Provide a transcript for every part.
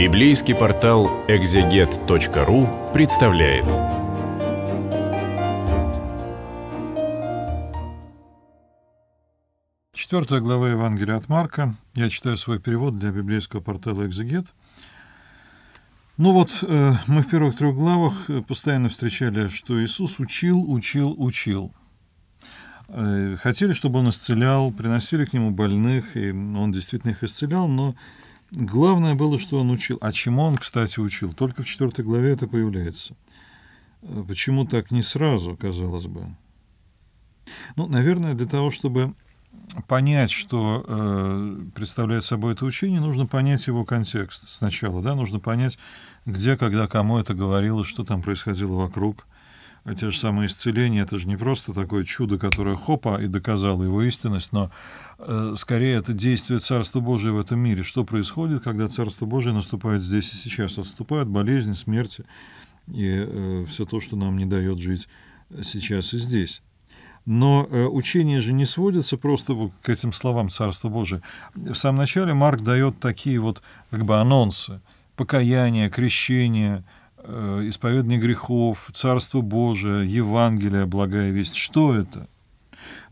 Библейский портал экзегет.ру представляет. Четвертая глава Евангелия от Марка. Я читаю свой перевод для библейского портала «Экзегет». Ну вот, э, мы в первых трех главах э, постоянно встречали, что Иисус учил, учил, учил. Э, хотели, чтобы Он исцелял, приносили к Нему больных, и Он действительно их исцелял, но Главное было, что он учил. А чему он, кстати, учил? Только в четвертой главе это появляется. Э, почему так не сразу, казалось бы? Ну, наверное, для того, чтобы понять, что э, представляет собой это учение, нужно понять его контекст сначала, да, нужно понять, где, когда, кому это говорилось, что там происходило вокруг. А те же самые исцеления, это же не просто такое чудо, которое хопа и доказало его истинность, но Э, скорее это действие Царства Божия в этом мире. Что происходит, когда Царство Божие наступает здесь и сейчас? Отступают болезни, смерти и э, все то, что нам не дает жить сейчас и здесь. Но э, учение же не сводится просто к этим словам Царства Божия. В самом начале Марк дает такие вот как бы анонсы. Покаяние, крещение, э, исповедание грехов, Царство Божие, Евангелие, благая весть. Что это? —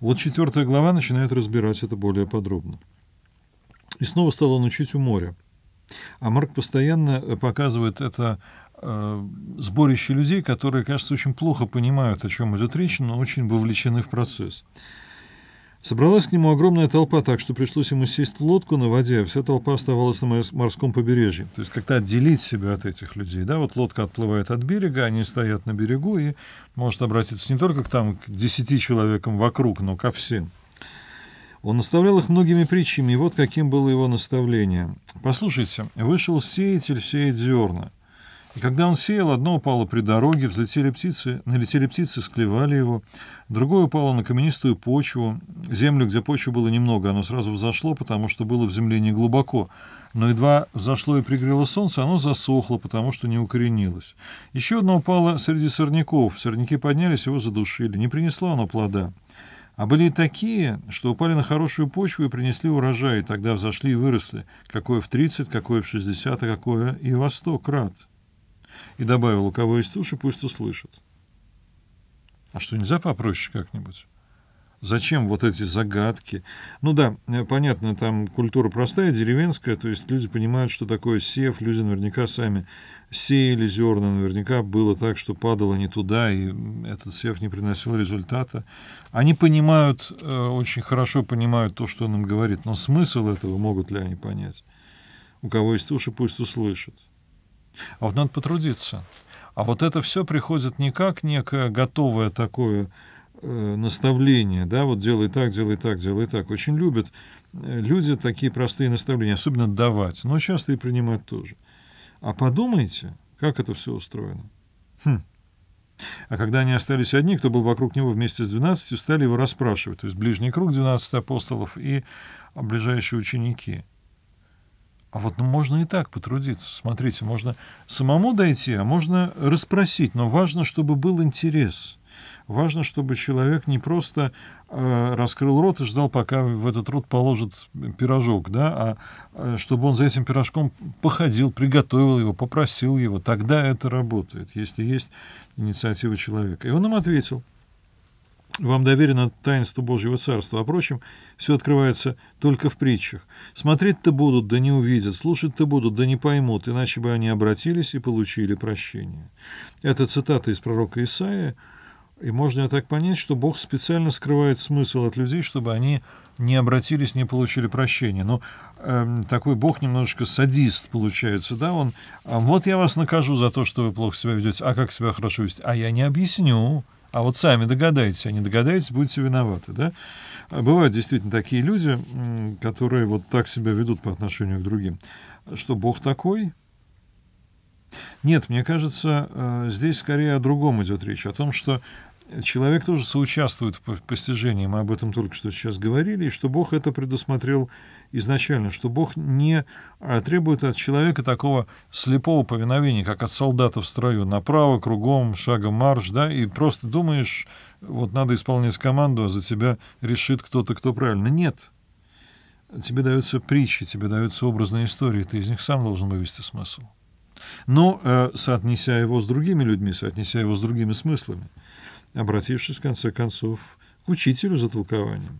вот четвертая глава начинает разбирать это более подробно. И снова стал он учить у моря. А Марк постоянно э, показывает это э, сборище людей, которые, кажется, очень плохо понимают, о чем идет речь, но очень вовлечены в процесс. Собралась к нему огромная толпа, так что пришлось ему сесть в лодку на воде, а вся толпа оставалась на морском побережье. То есть как-то отделить себя от этих людей. Да? Вот лодка отплывает от берега, они стоят на берегу и может обратиться не только к, там, к десяти человекам вокруг, но ко всем. Он наставлял их многими притчами, и вот каким было его наставление. «Послушайте, вышел сеятель сеять зерна. И когда он сеял, одно упало при дороге, взлетели птицы, налетели птицы, склевали его, другое упало на каменистую почву, землю, где почвы было немного, оно сразу взошло, потому что было в земле не глубоко, но едва взошло и пригрело солнце, оно засохло, потому что не укоренилось. Еще одно упало среди сорняков, сорняки поднялись, его задушили, не принесло оно плода. А были и такие, что упали на хорошую почву и принесли урожай, и тогда взошли и выросли, какое в 30, какое в 60, а какое и во 100 крат и добавил, у кого есть уши, пусть услышат. А что, нельзя попроще как-нибудь? Зачем вот эти загадки? Ну да, э, понятно, там культура простая, деревенская, то есть люди понимают, что такое сев, люди наверняка сами сеяли зерна, наверняка было так, что падало не туда, и этот сев не приносил результата. Они понимают, э, очень хорошо понимают то, что он им говорит, но смысл этого могут ли они понять? У кого есть уши, пусть услышат а вот надо потрудиться. А вот это все приходит не как некое готовое такое э, наставление, да, вот делай так, делай так, делай так. Очень любят э, люди такие простые наставления, особенно давать, но часто и принимать тоже. А подумайте, как это все устроено. Хм. А когда они остались одни, кто был вокруг него вместе с 12, стали его расспрашивать. То есть ближний круг 12 апостолов и ближайшие ученики. А вот ну, можно и так потрудиться. Смотрите, можно самому дойти, а можно расспросить. Но важно, чтобы был интерес. Важно, чтобы человек не просто э, раскрыл рот и ждал, пока в этот рот положит пирожок, да, а э, чтобы он за этим пирожком походил, приготовил его, попросил его. Тогда это работает, если есть инициатива человека. И он им ответил. Вам доверено таинство Божьего Царства, а, впрочем, все открывается только в притчах. Смотреть-то будут, да не увидят, слушать-то будут, да не поймут, иначе бы они обратились и получили прощение». Это цитата из пророка Исаия, и можно так понять, что Бог специально скрывает смысл от людей, чтобы они не обратились, не получили прощения. Но ну, э, эм, такой Бог немножечко садист получается, да? Он, «А вот я вас накажу за то, что вы плохо себя ведете, а как себя хорошо вести? А я не объясню. А вот сами догадайтесь, а не догадаетесь, будете виноваты. Да? А бывают действительно такие люди, которые вот так себя ведут по отношению к другим. Что Бог такой? Нет, мне кажется, э, здесь скорее о другом идет речь, о том, что человек тоже соучаствует в постижении, мы об этом только что сейчас говорили, и что Бог это предусмотрел изначально, что Бог не э, требует от человека такого слепого повиновения, как от солдата в строю, направо, кругом, шагом марш, да, и просто думаешь, вот надо исполнять команду, а за тебя решит кто-то, кто правильно. Нет. Тебе даются притчи, тебе даются образные истории, ты из них сам должен вывести смысл. Но ну, э, соотнеся его с другими людьми, соотнеся его с другими смыслами, обратившись, в конце концов, к учителю за толкованием.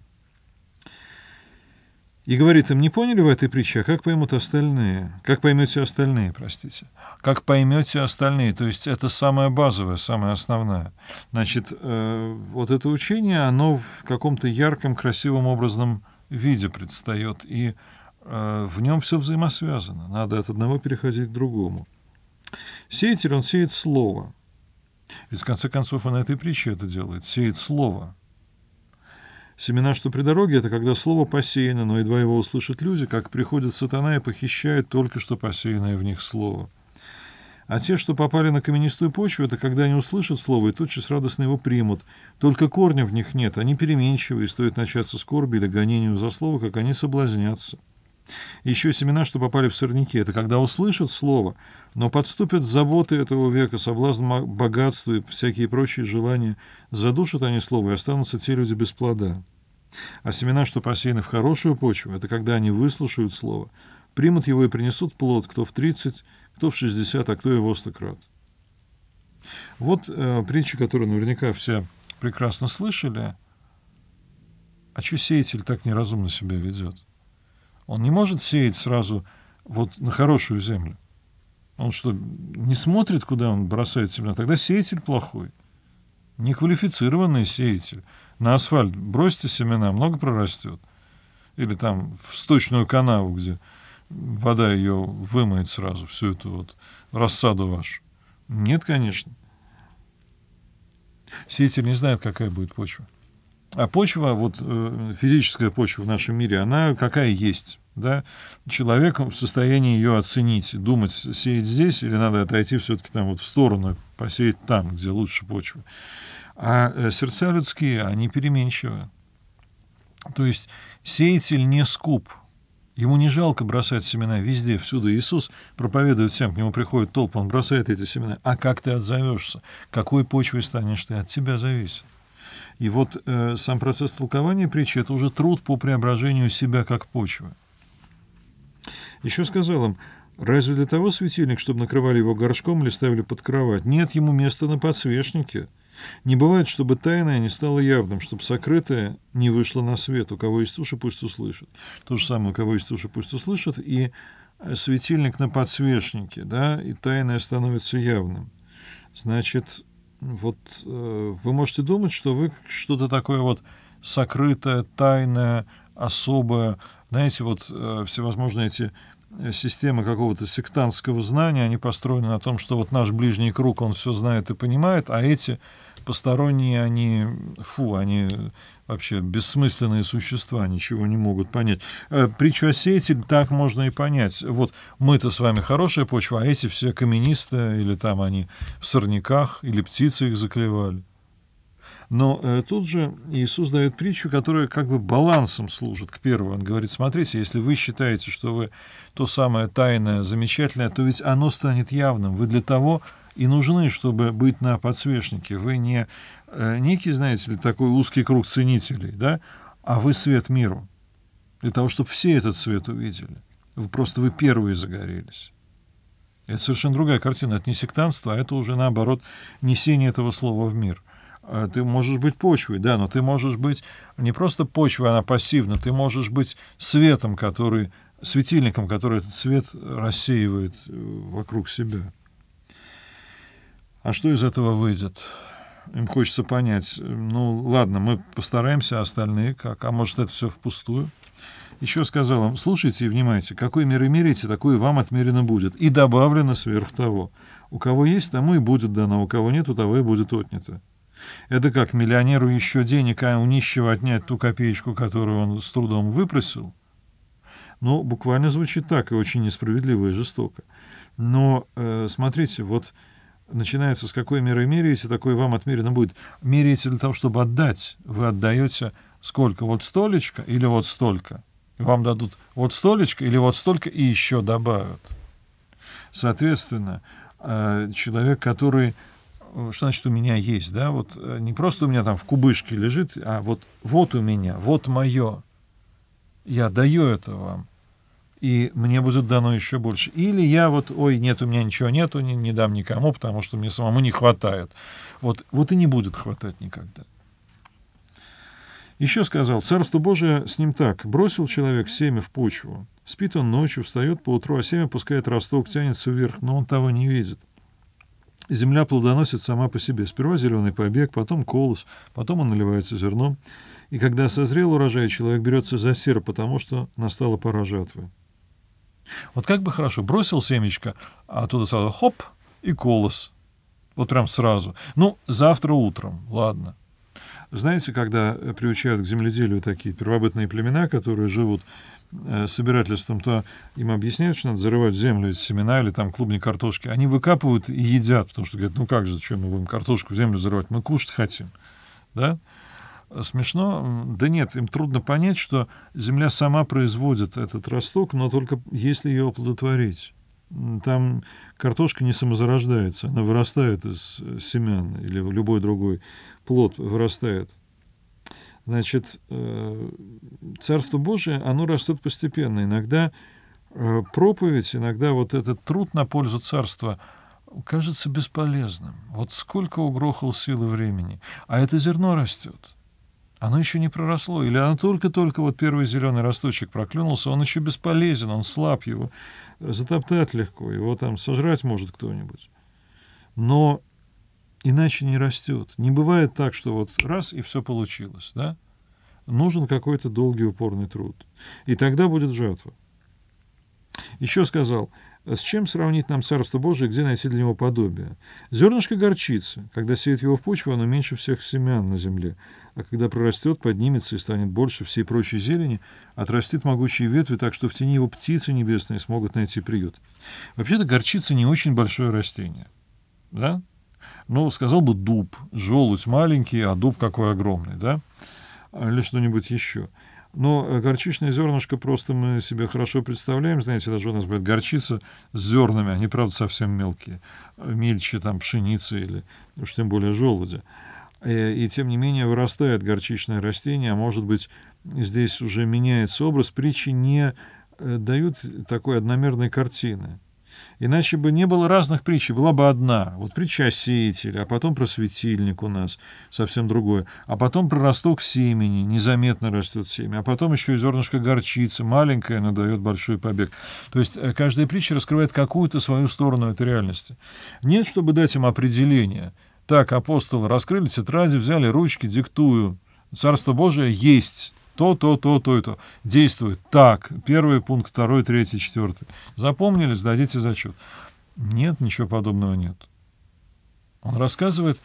И говорит им, не поняли вы этой притчи, а как поймут остальные? Как поймете остальные, простите? Как поймете остальные? То есть это самое базовое, самое основное. Значит, э, вот это учение, оно в каком-то ярком, красивом, образном виде предстает, и э, в нем все взаимосвязано. Надо от одного переходить к другому. Сеятель, он сеет слово. Ведь в конце концов он этой притче это делает, сеет слово — Семена, что при дороге, это когда слово посеяно, но едва его услышат люди, как приходит сатана и похищает только что посеянное в них слово. А те, что попали на каменистую почву, это когда они услышат слово и тотчас радостно его примут. Только корня в них нет, они переменчивы, и стоит начаться скорби или гонению за слово, как они соблазнятся. Еще семена, что попали в сорняки, это когда услышат слово, но подступят заботы этого века, соблазн богатства и всякие прочие желания. Задушат они слово, и останутся те люди без плода. А семена, что посеяны в хорошую почву, это когда они выслушают слово, примут его и принесут плод, кто в 30, кто в 60, а кто и в 100 крат. Вот э, притча, которую наверняка все прекрасно слышали. А что сеятель так неразумно себя ведет? Он не может сеять сразу вот на хорошую землю. Он что, не смотрит, куда он бросает семена? Тогда сеятель плохой. Неквалифицированный сеятель. На асфальт бросьте семена, много прорастет. Или там в сточную канаву, где вода ее вымоет сразу, всю эту вот рассаду вашу. Нет, конечно. Сеятель не знает, какая будет почва. А почва, вот э, физическая почва в нашем мире, она какая есть. Да? Человек в состоянии ее оценить, думать, сеять здесь или надо отойти все-таки там вот в сторону, посеять там, где лучше почва. А э, сердца людские, они переменчивы. То есть сеятель не скуп, Ему не жалко бросать семена везде, всюду. Иисус проповедует всем, к нему приходит толпа, он бросает эти семена. А как ты отзовешься? Какой почвой станешь ты? От тебя зависит. И вот э, сам процесс толкования притчи — это уже труд по преображению себя как почвы. Еще сказал им, разве для того светильник, чтобы накрывали его горшком или ставили под кровать? Нет ему места на подсвечнике. Не бывает, чтобы тайное не стало явным, чтобы сокрытое не вышло на свет. У кого есть уши, пусть услышит. То же самое, у кого есть уши, пусть услышит. И э, светильник на подсвечнике, да, и тайное становится явным. Значит, вот э, вы можете думать, что вы что-то такое вот сокрытое, тайное, особое, знаете, вот э, всевозможные эти системы какого-то сектантского знания, они построены на том, что вот наш ближний круг, он все знает и понимает, а эти посторонние, они, фу, они вообще бессмысленные существа, ничего не могут понять. Э, Притчу осеятель так можно и понять. Вот мы-то с вами хорошая почва, а эти все каменистые, или там они в сорняках, или птицы их заклевали. Но э, тут же Иисус дает притчу, которая как бы балансом служит к первому. Он говорит, смотрите, если вы считаете, что вы то самое тайное, замечательное, то ведь оно станет явным. Вы для того и нужны, чтобы быть на подсвечнике. Вы не э, некий, знаете ли, такой узкий круг ценителей, да, а вы свет миру. Для того, чтобы все этот свет увидели. Вы просто вы первые загорелись. Это совершенно другая картина. Это не сектантство, а это уже, наоборот, несение этого слова в мир. А, ты можешь быть почвой, да, но ты можешь быть не просто почвой, она пассивна, ты можешь быть светом, который, светильником, который этот свет рассеивает э, вокруг себя. А что из этого выйдет? Им хочется понять, ну ладно, мы постараемся, а остальные как? А может это все впустую? Еще сказал им, слушайте и внимайте, какой мир имерите, такой вам отмерено будет. И добавлено сверх того. У кого есть, тому и будет дано, у кого нет, у того и будет отнято. Это как миллионеру еще денег, а у нищего отнять ту копеечку, которую он с трудом выпросил. Ну, буквально звучит так, и очень несправедливо и жестоко. Но, э, смотрите, вот начинается с какой меры меряете, такой вам отмерено будет. Меряете для того, чтобы отдать. Вы отдаете сколько? Вот столечко или вот столько? Вам дадут вот столечко или вот столько и еще добавят. Соответственно, э, человек, который Э, что значит у меня есть, да, вот э, не просто у меня там в кубышке лежит, а вот вот у меня, вот мое, я даю это вам, и мне будет дано еще больше. Или я вот, ой, нет, у меня ничего нету, не, не дам никому, потому что мне самому не хватает. Вот, вот и не будет хватать никогда. Еще сказал, Царство Божие с ним так. Бросил человек семя в почву. Спит он ночью, встает по утру, а семя пускает росток, тянется вверх, но он того не видит. Земля плодоносит сама по себе. Сперва зеленый побег, потом колос, потом он наливается зерном. И когда созрел урожай, человек берется за серо, потому что настала пора жатвы. Вот как бы хорошо, бросил семечко, а оттуда сразу хоп и колос. Вот прям сразу. Ну, завтра утром, ладно. Знаете, когда э, приучают к земледелию такие первобытные племена, которые живут э, собирательством, то им объясняют, что надо зарывать в землю эти семена или там клубни картошки. Они выкапывают и едят, потому что говорят, ну как же, что мы будем картошку в землю зарывать? Мы кушать хотим. Да? А смешно? Да нет, им трудно понять, что земля сама производит этот росток, но только если ее оплодотворить там картошка не самозарождается, она вырастает из э, семян или любой другой плод вырастает. Значит, э, Царство Божие, оно растет постепенно. Иногда э, проповедь, иногда вот этот труд на пользу Царства кажется бесполезным. Вот сколько угрохал силы времени. А это зерно растет. Оно еще не проросло, или оно только-только вот первый зеленый росточек проклюнулся, он еще бесполезен, он слаб его, затоптать легко, его там сожрать может кто-нибудь. Но иначе не растет. Не бывает так, что вот раз и все получилось, да? Нужен какой-то долгий упорный труд. И тогда будет жатва. Еще сказал, с чем сравнить нам Царство Божие, где найти для него подобие? Зернышко горчицы. Когда сеет его в почву, оно меньше всех семян на земле. А когда прорастет, поднимется и станет больше всей прочей зелени, отрастит могучие ветви, так что в тени его птицы небесные смогут найти приют. Вообще-то горчица не очень большое растение. Да? Ну, сказал бы дуб. Желудь маленький, а дуб какой огромный, да? Или что-нибудь еще. Но э, горчичное зернышко просто мы себе хорошо представляем. Знаете, даже у нас будет горчица с зернами. Они, правда, совсем мелкие. Э, мельче там пшеницы или ну, уж тем более желуди. И, э, и тем не менее вырастает горчичное растение. А может быть, здесь уже меняется образ. Притчи не дают такой одномерной картины. Иначе бы не было разных притч, была бы одна. Вот притча о сеятеле, а потом про светильник у нас, совсем другое. А потом про росток семени, незаметно растет семя. А потом еще и зернышко горчицы, маленькое, но дает большой побег. То есть э, каждая притча раскрывает какую-то свою сторону этой реальности. Нет, чтобы дать им определение. Так, апостолы раскрыли тетради, взяли ручки, диктую. Царство Божие есть то, то, то, то и то. Действует так. Первый пункт, второй, третий, четвертый. Запомнили, сдадите зачет. Нет, ничего подобного нет. Он рассказывает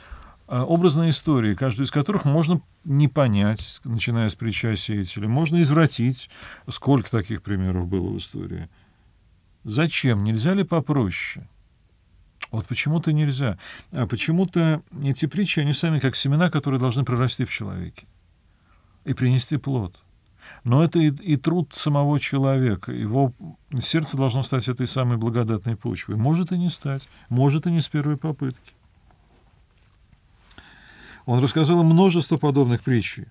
э, образные истории, каждую из которых можно не понять, начиная с причастия или можно извратить. Сколько таких примеров было в истории? Зачем? Нельзя ли попроще? Вот почему-то нельзя. А почему-то эти притчи, они сами как семена, которые должны прорасти в человеке и принести плод. Но это и, и труд самого человека. Его сердце должно стать этой самой благодатной почвой. Может и не стать, может и не с первой попытки. Он рассказал множество подобных притчей,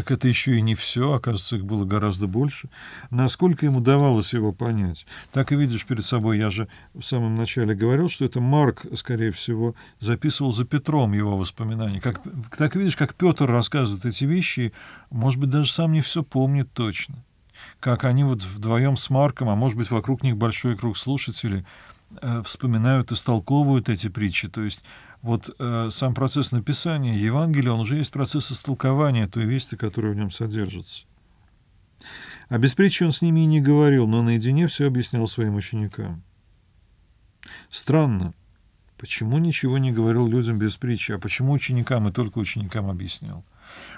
так это еще и не все, оказывается, их было гораздо больше. Насколько ему давалось его понять? Так и видишь перед собой, я же в самом начале говорил, что это Марк, скорее всего, записывал за Петром его воспоминания. Как, так видишь, как Петр рассказывает эти вещи, может быть, даже сам не все помнит точно. Как они вот вдвоем с Марком, а может быть, вокруг них большой круг слушателей, э, вспоминают, истолковывают эти притчи. То есть вот э, сам процесс написания Евангелия, он уже есть процесс истолкования той вести, которая в нем содержится. О а беспречии он с ними и не говорил, но наедине все объяснял своим ученикам. Странно, Почему ничего не говорил людям без притчи, а почему ученикам и только ученикам объяснял?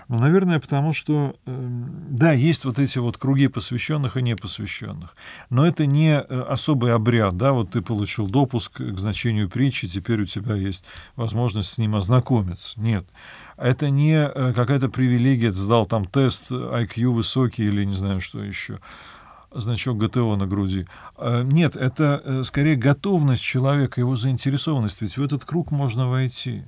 Ну, наверное, потому что, эм, да, есть вот эти вот круги посвященных и непосвященных, но это не э, особый обряд, да, вот ты получил допуск к значению притчи, теперь у тебя есть возможность с ним ознакомиться. Нет, это не э, какая-то привилегия, ты сдал там тест IQ э, высокий или не знаю что еще значок ГТО на груди. А, нет, это э, скорее готовность человека, его заинтересованность. Ведь в этот круг можно войти.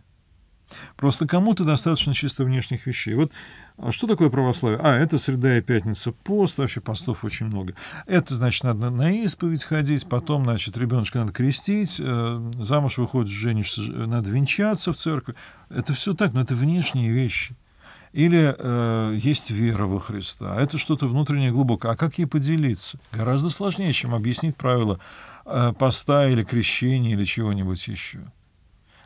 Просто кому-то достаточно чисто внешних вещей. Вот а что такое православие? А, это среда и пятница, пост, вообще постов очень много. Это, значит, надо на исповедь ходить, потом, значит, ребеночка надо крестить, э, замуж выходит, женишься, э, надо венчаться в церкви. Это все так, но это внешние вещи. Или э, есть вера во Христа. А это что-то внутреннее глубокое. А как ей поделиться? Гораздо сложнее, чем объяснить правила э, поста или крещения или чего-нибудь еще.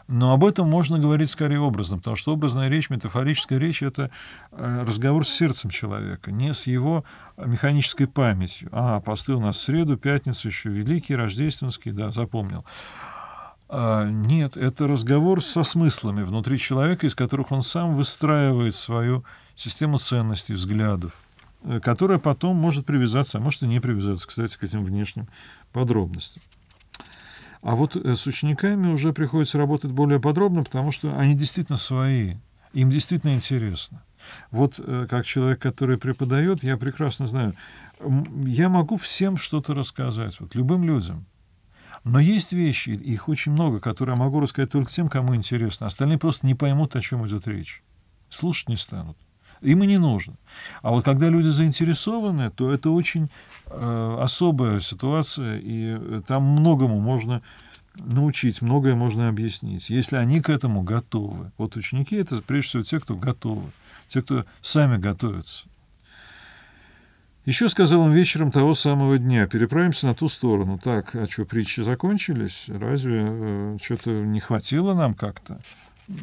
Но об этом можно говорить скорее образно, потому что образная речь, метафорическая речь — это э, разговор с сердцем человека, не с его механической памятью. А, посты у нас в среду, пятницу еще великий, рождественский, да, запомнил. А, нет, это разговор со смыслами внутри человека, из которых он сам выстраивает свою систему ценностей, взглядов, э, которая потом может привязаться, а может и не привязаться, кстати, к этим внешним подробностям. А вот э, с учениками уже приходится работать более подробно, потому что они действительно свои, им действительно интересно. Вот э, как человек, который преподает, я прекрасно знаю, я могу всем что-то рассказать, вот любым людям – но есть вещи, их очень много, которые я могу рассказать только тем, кому интересно. Остальные просто не поймут, о чем идет речь. Слушать не станут. Им и не нужно. А вот когда люди заинтересованы, то это очень э, особая ситуация, и э, там многому можно научить, многое можно объяснить, если они к этому готовы. Вот ученики — это прежде всего те, кто готовы, те, кто сами готовятся. Еще сказал он вечером того самого дня, переправимся на ту сторону. Так, а что, притчи закончились? Разве э, что-то не хватило нам как-то?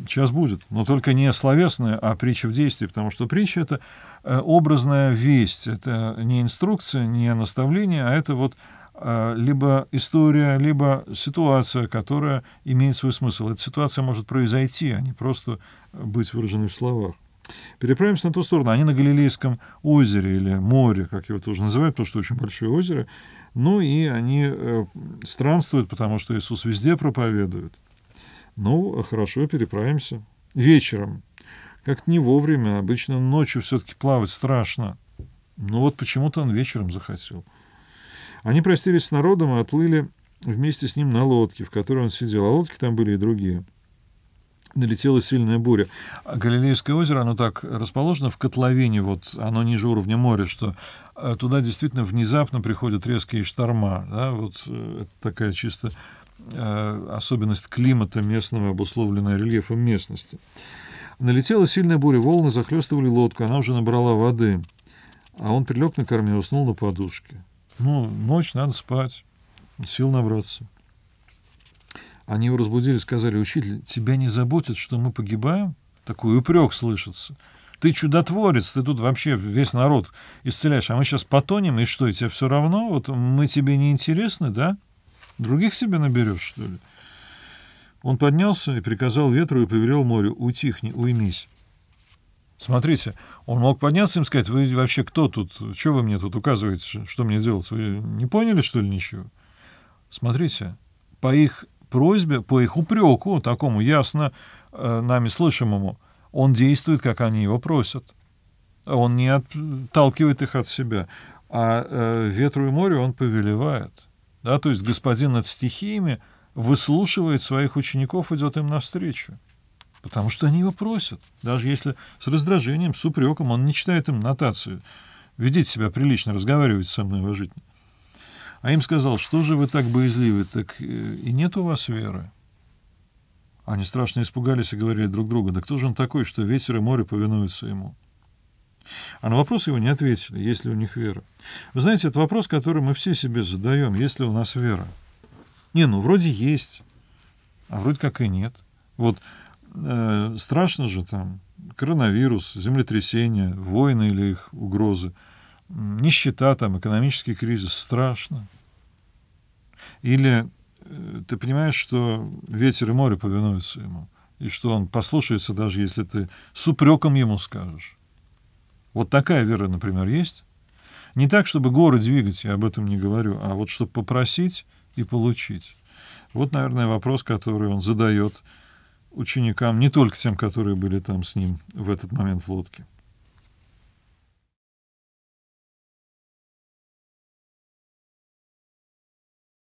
Сейчас будет, но только не словесная, а притча в действии, потому что притча — это э, образная весть, это не инструкция, не наставление, а это вот э, либо история, либо ситуация, которая имеет свой смысл. Эта ситуация может произойти, а не просто э, быть выраженной в словах. Переправимся на ту сторону. Они на Галилейском озере или море, как его тоже называют, потому что очень большое озеро. Ну и они э, странствуют, потому что Иисус везде проповедует. Ну, хорошо, переправимся. Вечером. Как-то не вовремя. Обычно ночью все-таки плавать страшно. Но ну вот почему-то он вечером захотел. Они простились с народом и отплыли вместе с ним на лодке, в которой он сидел. А лодки там были и другие налетела сильная буря. А Галилейское озеро, оно так расположено в котловине, вот оно ниже уровня моря, что э, туда действительно внезапно приходят резкие шторма. Да? Вот э, это такая чисто э, особенность климата местного, обусловленная рельефом местности. Налетела сильная буря, волны захлестывали лодку, она уже набрала воды. А он прилег на корме, уснул на подушке. Ну, ночь, надо спать, сил набраться. Они его разбудили, сказали, учитель, тебя не заботит, что мы погибаем? Такой упрек слышится. Ты чудотворец, ты тут вообще весь народ исцеляешь, а мы сейчас потонем, и что, и тебе все равно? Вот мы тебе не интересны, да? Других себе наберешь, что ли? Он поднялся и приказал ветру и повелел морю, утихни, уймись. Смотрите, он мог подняться и сказать, вы вообще кто тут, что вы мне тут указываете, что мне делать, вы не поняли, что ли, ничего? Смотрите, по их просьбе, по их упреку, такому ясно э, нами слышимому, он действует, как они его просят. Он не отталкивает их от себя, а э, ветру и морю он повелевает. Да? То есть господин над стихиями выслушивает своих учеников, идет им навстречу. Потому что они его просят. Даже если с раздражением, с упреком, он не читает им нотацию. Ведите себя прилично, разговаривайте со мной уважительно. А им сказал, что же вы так боязливы, так э, и нет у вас веры. Они страшно испугались и говорили друг другу, да кто же он такой, что ветер и море повинуются ему? А на вопрос его не ответили, есть ли у них вера. Вы знаете, это вопрос, который мы все себе задаем, есть ли у нас вера. Не, ну вроде есть, а вроде как и нет. Вот э, страшно же там коронавирус, землетрясения, войны или их угрозы – нищета, там, экономический кризис, страшно. Или э, ты понимаешь, что ветер и море повинуются ему, и что он послушается, даже если ты с упреком ему скажешь. Вот такая вера, например, есть. Не так, чтобы горы двигать, я об этом не говорю, а вот чтобы попросить и получить. Вот, наверное, вопрос, который он задает ученикам, не только тем, которые были там с ним в этот момент в лодке.